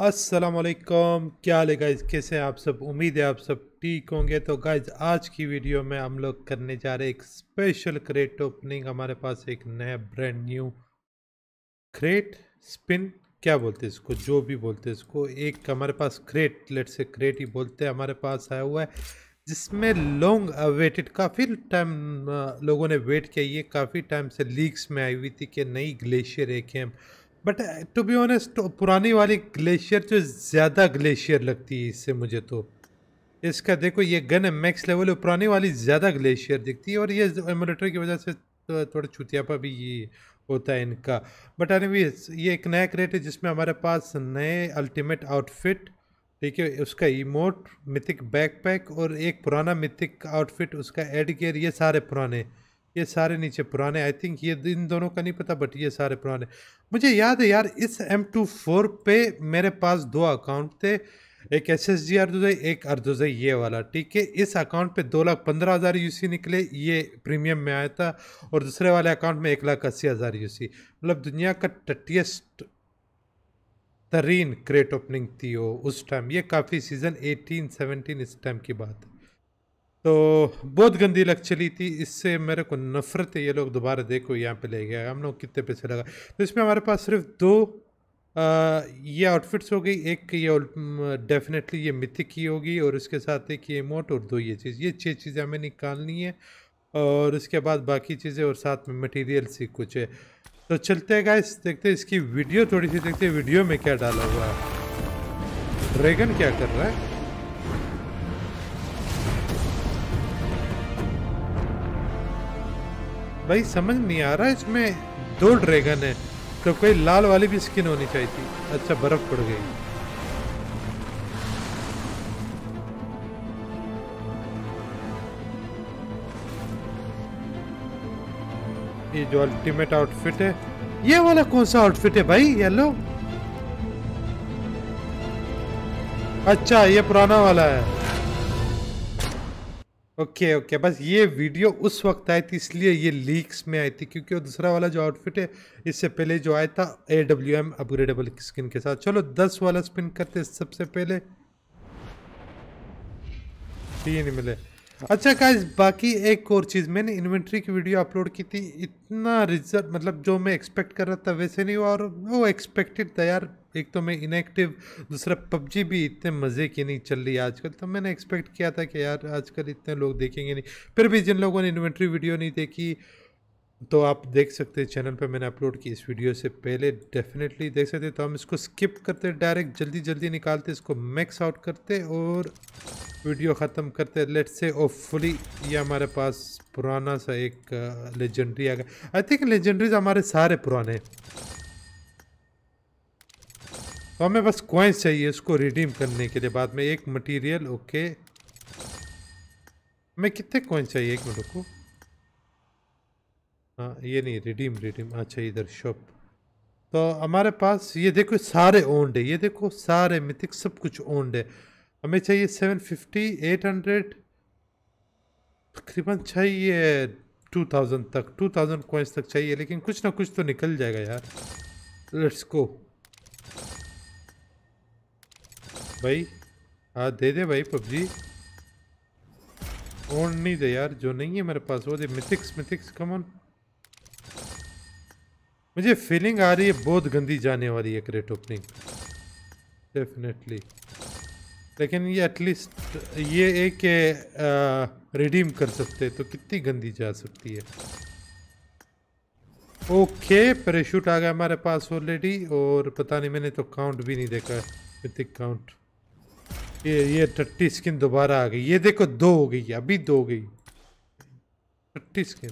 वालेकुम क्या हाल है गाइज कैसे हैं आप सब उम्मीद है आप सब ठीक होंगे तो गाइज आज की वीडियो में हम लोग करने जा रहे एक स्पेशल क्रेट ओपनिंग हमारे पास एक नया ब्रांड न्यू क्रेट स्पिन क्या बोलते हैं इसको जो भी बोलते हैं इसको एक हमारे पास क्रेट लेट से क्रेट ही बोलते हैं हमारे पास आया हुआ है जिसमें लॉन्ग वेटेड काफ़ी टाइम लोगों ने वेट किया ये काफ़ी टाइम से लीक्स में आई हुई थी कि नई ग्लेशियर एक है बट टू बी ऑनेस्ट पुरानी वाली ग्लेशियर जो ज़्यादा ग्लेशियर लगती है इससे मुझे तो इसका देखो ये गन है मैक्स लेवल पुरानी वाली ज़्यादा ग्लेशियर दिखती है और ये एमोलेटर की वजह से तो थोड़ा छुतियापा भी ये होता है इनका बट अनवीज ये एक नया क्रेट है जिसमें हमारे पास नए अल्टीमेट आउटफिट ठीक है उसका इमोट मिथिक बैकपैक और एक पुराना मिथिक आउटफिट उसका एड गियर ये सारे पुराने ये सारे नीचे पुराने आई थिंक ये इन दोनों का नहीं पता बट ये सारे पुराने मुझे याद है यार इस एम टू फोर पे मेरे पास दो अकाउंट थे एक एस एस जी अर्दोजई एक अर्दोजई ये वाला ठीक है इस अकाउंट पे दो लाख पंद्रह हज़ार यूसी निकले ये प्रीमियम में आया था और दूसरे वाले अकाउंट में एक लाख अस्सी हज़ार यूसी मतलब दुनिया का टटियस्ट तरीन क्रेट ओपनिंग थी वो उस टाइम ये काफ़ी सीज़न एटीन सेवनटीन इस टाइम की बात है तो बहुत गंदी लग चली थी इससे मेरे को नफ़रत है ये लोग दोबारा देखो यहाँ पे ले गया हम लोग कितने पैसे लगा तो इसमें हमारे पास सिर्फ दो आ, ये आउटफिट्स हो गई एक ये डेफिनेटली ये मिथिक की होगी और उसके साथ एक ये मोट और दो ये चीज़ ये छः चीज़ें हमें निकालनी है और उसके बाद बाकी चीज़ें और साथ में मटीरियल सी कुछ है तो चलते हैं गाइस देखते हैं इसकी वीडियो थोड़ी सी देखते हैं वीडियो में क्या डाला हुआ है ड्रैगन क्या कर रहा है भाई समझ नहीं आ रहा इसमें दो ड्रैगन है तो कोई लाल वाली भी स्किन होनी चाहिए थी अच्छा बर्फ पड़ गई ये जो अल्टीमेट आउटफिट है ये वाला कौन सा आउटफिट है भाई येलो अच्छा ये पुराना वाला है ओके okay, ओके okay. बस ये वीडियो उस वक्त आई थी इसलिए ये लीक्स में आई थी क्योंकि वो दूसरा वाला जो आउटफिट है इससे पहले जो आया था A W M upgradable skin के साथ चलो दस वाला स्पिन करते सबसे पहले तीन मिले अच्छा गाइस बाकी एक और चीज़ मैंने इन्वेंट्री की वीडियो अपलोड की थी इतना रिजल्ट मतलब जो मैं एक्सपेक्ट कर रहा था वैसे नहीं हुआ और वो एक्सपेक्टेड था यार एक तो मैं इनएक्टिव दूसरा पबजी भी इतने मज़े की नहीं चल रही आजकल तो मैंने एक्सपेक्ट किया था कि यार आजकल इतने लोग देखेंगे नहीं फिर भी जिन लोगों ने इन्वेंट्री वीडियो नहीं देखी तो आप देख सकते हैं चैनल पर मैंने अपलोड की इस वीडियो से पहले डेफिनेटली देख सकते तो हम इसको स्किप करते डायरेक्ट जल्दी जल्दी निकालते इसको मैक्स आउट करते और वीडियो ख़त्म करते लेट से ओ फुली ये हमारे पास पुराना सा एक लेजेंडरी uh, आ गया आई थिंक लेजेंडरीज हमारे सारे पुराने हैं तो हमें बस कॉइन्स चाहिए इसको रिडीम करने के लिए बाद में एक मटेरियल ओके हमें कितने कॉइन्स चाहिए एक मिनट को हाँ ये नहीं रिडीम रिडीम अच्छा इधर शॉप तो हमारे पास ये देखो सारे ओन्ड है ये देखो सारे मिथिक सब कुछ ओन्ड है हमें चाहिए सेवन फिफ्टी एट हंड्रेड तकरीबन चाहिए टू थाउजेंड तक टू थाउजेंड कॉइन्स तक चाहिए लेकिन कुछ ना कुछ तो निकल जाएगा यार लेट्स गो भाई हाँ दे दे भाई पबजी ओन नहीं दे यार जो नहीं है मेरे पास वो दे मिथिक्स मिथिक्स कमन मुझे फीलिंग आ रही है बहुत गंदी जाने वाली है क्रेट ओपनिंग डेफिनेटली लेकिन ये एटलीस्ट ये एक रिडीम कर सकते तो कितनी गंदी जा सकती है ओके पैराशूट आ गया हमारे पास ऑलरेडी और पता नहीं मैंने तो काउंट भी नहीं देखा मिथिक काउंट ये ये टट्टी स्किन दोबारा आ गई ये देखो दो हो गई अभी दो हो गई टट्टी स्किन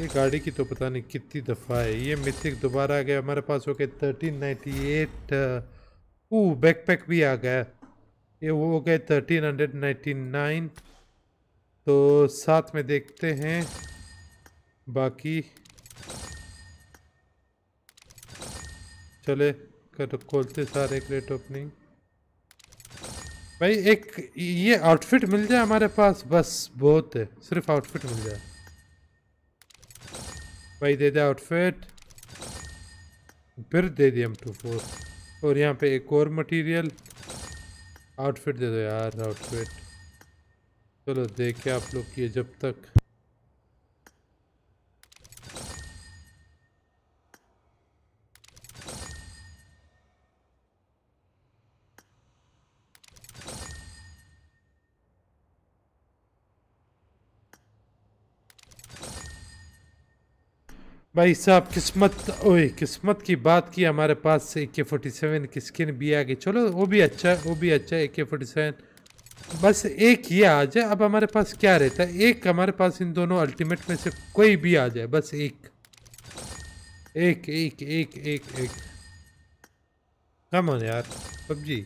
ये गाड़ी की तो पता नहीं कितनी दफ़ा है ये मिथिक दोबारा आ गया हमारे पास हो गया thirteen ninety eight oh backpack भी आ गया ये वो हो गए थर्टीन हंड्रेड नाइन्टी नाइन तो साथ में देखते हैं बाकी चले कर खोलते सारे क्रेट ओपनिंग भाई एक ये आउटफिट मिल जाए हमारे पास बस बहुत है सिर्फ आउटफिट मिल जाए भाई दे दे आउटफिट फिर दे दिए हम टू फोर और यहाँ पे एक और मटेरियल आउटफिट दे दो यार आउटफिट चलो देख के आप लोग किए जब तक भाई साहब किस्मत ओए किस्मत की बात की हमारे पास ए के फोर्टी सेवन की स्किन भी आ गई चलो वो भी अच्छा वो भी अच्छा है ए के फोर्टी सेवन बस एक ये आ जाए अब हमारे पास क्या रहता है एक हमारे पास इन दोनों अल्टीमेट में से कोई भी आ जाए बस एक एक एक एक एक एक कम हो यार पबजी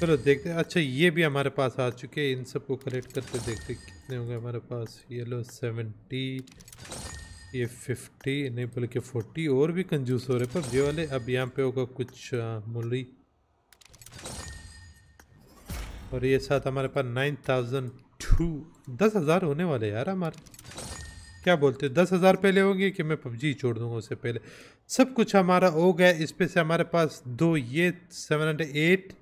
चलो देखते हैं अच्छा ये भी हमारे पास आ चुके हैं इन सबको कलेक्ट करके देखते कितने होंगे हमारे पास येलो सेवेंटी ये फिफ्टी नहीं बोले के फोर्टी और भी कंजूस हो रहे पर ये वाले अब यहाँ पे होगा कुछ मूली और ये साथ हमारे पास नाइन थाउजेंड टू दस हज़ार होने वाले यार हमारे क्या बोलते दस हज़ार पहले होंगे कि मैं पबजी छोड़ दूंगा उससे पहले सब कुछ हमारा हो गया इस पे से हमारे पास दो ये सेवन हंड्रेड एट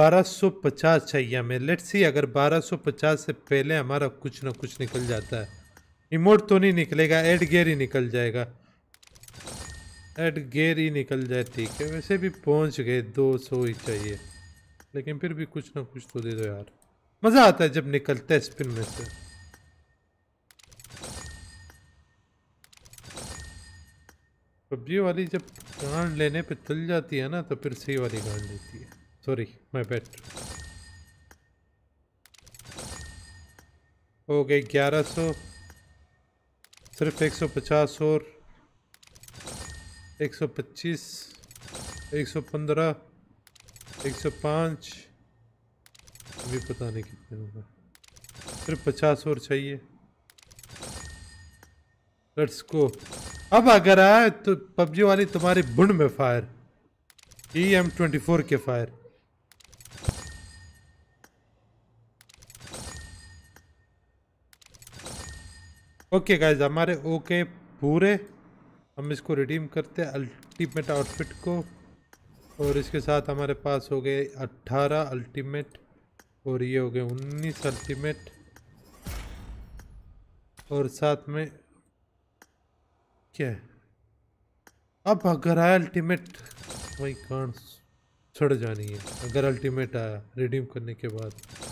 बारह सौ पचास चाहिए हमें लेट्स सी अगर बारह सौ पचास से पहले हमारा कुछ ना कुछ निकल जाता है इमोट तो नहीं निकलेगा एड गेयर ही निकल जाएगा एड गेयर ही निकल जाए ठीक है वैसे भी पहुंच गए 200 ही चाहिए लेकिन फिर भी कुछ ना कुछ तो दे दो यार मज़ा आता है जब निकलते है स्पिन में से पबजी वाली जब गांड लेने पे तुल जाती है ना तो फिर सही वाली गांड लेती है सॉरी माय बैट हो गई ग्यारह सौ सिर्फ 150 और 125 115 105 अभी पता नहीं कितने होगा सिर्फ 50 और चाहिए लेट्स गो अब अगर आए तो पबजी वाली तुम्हारी बुंड में fire E M twenty four के फायर ओके गाइज हमारे ओके पूरे हम इसको रिडीम करते हैं अल्टीमेट आउटफिट को और इसके साथ हमारे पास हो गए 18 अल्टीमेट और ये हो गए 19 अल्टीमेट और साथ में क्या है अब अगर आया अल्टीमेट वही कांड छड़ जानी है अगर अल्टीमेट आया रिडीम करने के बाद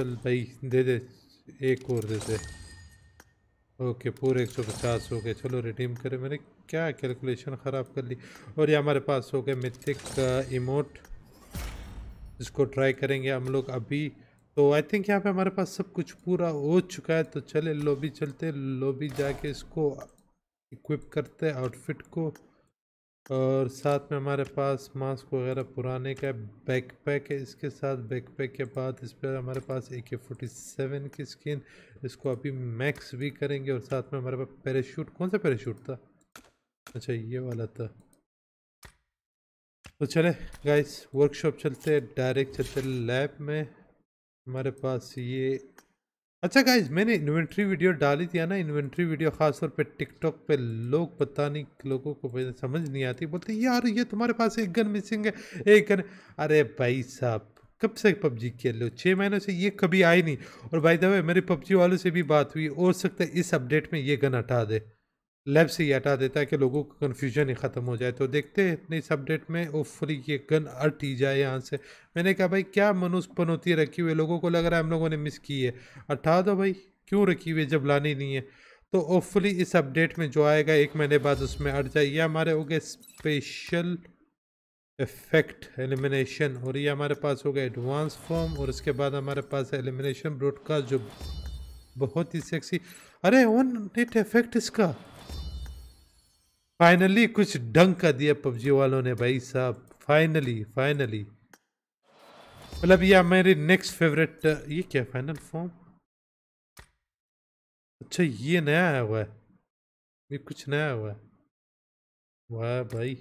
चल भाई दे दे एक और दे दे ओके पूरे 150 हो गए चलो रिडीम करें मैंने क्या कैलकुलेशन ख़राब कर ली और ये हमारे पास हो गए मिथिक इमोट uh, इसको ट्राई करेंगे हम लोग अभी तो आई थिंक यहाँ पे हमारे पास सब कुछ पूरा हो चुका है तो चले लॉबी चलते लॉबी जाके इसको इक्विप करते आउटफिट को और साथ में हमारे पास मास्क वगैरह पुराने का बैक पैक है इसके साथ बैक पैक के बाद इस पर हमारे पास ए के फोर्टी सेवन की स्किन इसको अभी मैक्स भी करेंगे और साथ में हमारे पास पैराशूट कौन सा पैराशूट था अच्छा ये वाला था तो चले गाइस वर्कशॉप चलते डायरेक्ट चलते लैब में हमारे पास ये अच्छा गाइज मैंने इन्वेंट्री वीडियो डाली थी ना इन्वेंट्री वीडियो खासतौर पे टिकटॉक पे लोग पता नहीं लोगों को समझ नहीं आती बोलते यार ये तुम्हारे पास एक गन मिसिंग है एक गन अरे भाई साहब कब से पबजी खेल लो छः महीनों से ये कभी आई नहीं और भाई दबा मेरे पबजी वालों से भी बात हुई हो सकता है इस अपडेट में ये गन हटा दे लैब से ही हटा देता है कि लोगों का कन्फ्यूजन ही ख़त्म हो जाए तो देखते हैं इतने इस अपडेट में फ्री ये गन अट ही जाए यहाँ से मैंने कहा भाई क्या मनुष्य पनौती रखी हुई है लोगों को लग रहा है हम लोगों ने मिस की है हटा दो भाई क्यों रखी हुई है जब लानी नहीं है तो ओफली इस अपडेट में जो आएगा एक महीने बाद उसमें अट जाए ये हमारे हो गए स्पेशल इफेक्ट एलिमिनेशन और ये हमारे पास हो गया एडवांस फॉर्म और इसके बाद हमारे पास है एलिमिनेशन ब्रॉडकास्ट जो बहुत ही सेक्सी अरे वन नेट इफेक्ट इसका फाइनली कुछ डंक का दिया पबजी वालों ने भाई साहब फाइनली फाइनली मतलब यह मेरी नेक्स्ट फेवरेट ये क्या फाइनल फॉर्म अच्छा ये नया आया हुआ है ये कुछ नया हुआ है वाह भाई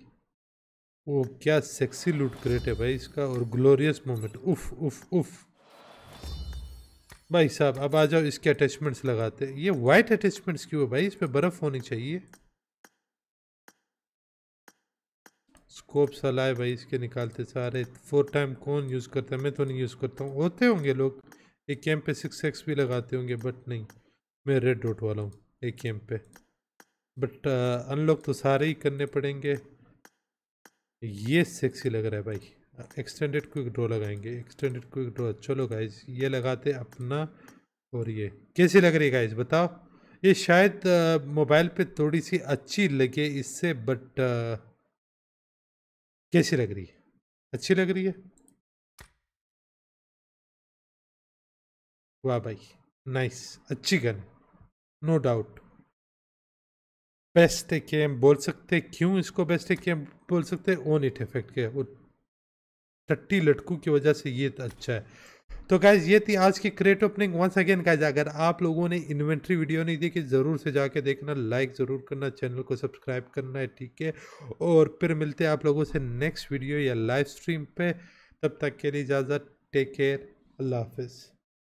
वो क्या सेक्सी लूट क्रेट है भाई इसका और ग्लोरियस मोमेंट उफ उफ उफ भाई साहब अब आ जाओ इसके अटैचमेंट्स लगाते ये वाइट अटैचमेंट्स क्यों है भाई इस पर बर्फ़ होनी चाहिए स्कोप सलाह भाई इसके निकालते सारे फोर टाइम कौन यूज़ करता है मैं तो नहीं यूज़ करता हूँ होते होंगे लोग एक कैम्प पे सिक्स एक्स भी लगाते होंगे बट नहीं मैं रेड डॉट वाला हूँ एक कैम्प पे बट अनलॉक uh, तो सारे ही करने पड़ेंगे ये सेक्सी लग रहा है भाई एक्सटेंडेड क्विक ड्रॉ लगाएंगे एक्सटेंडेड क्विक ड्रॉ चलो गाइज ये लगाते अपना और ये कैसी लग रही है गाइज बताओ ये शायद मोबाइल uh, पे थोड़ी सी अच्छी लगे इससे बट कैसी लग रही है अच्छी लग रही है वाह भाई नाइस अच्छी गन नो डाउट बेस्ट क्या बोल सकते क्यों इसको बेस्ट केम बोल सकते ओन इट इफेक्ट के टट्टी लटकू की वजह से ये तो अच्छा है तो गाइज ये थी आज की crate opening once again guys अगर आप लोगों ने इन्वेंट्री वीडियो नहीं देखी ज़रूर से जाके देखना लाइक ज़रूर करना चैनल को सब्सक्राइब करना है ठीक है और फिर मिलते हैं आप लोगों से नेक्स्ट वीडियो या लाइव स्ट्रीम पे तब तक के लिए इजाज़त टेक केयर अल्लाह हाफिज़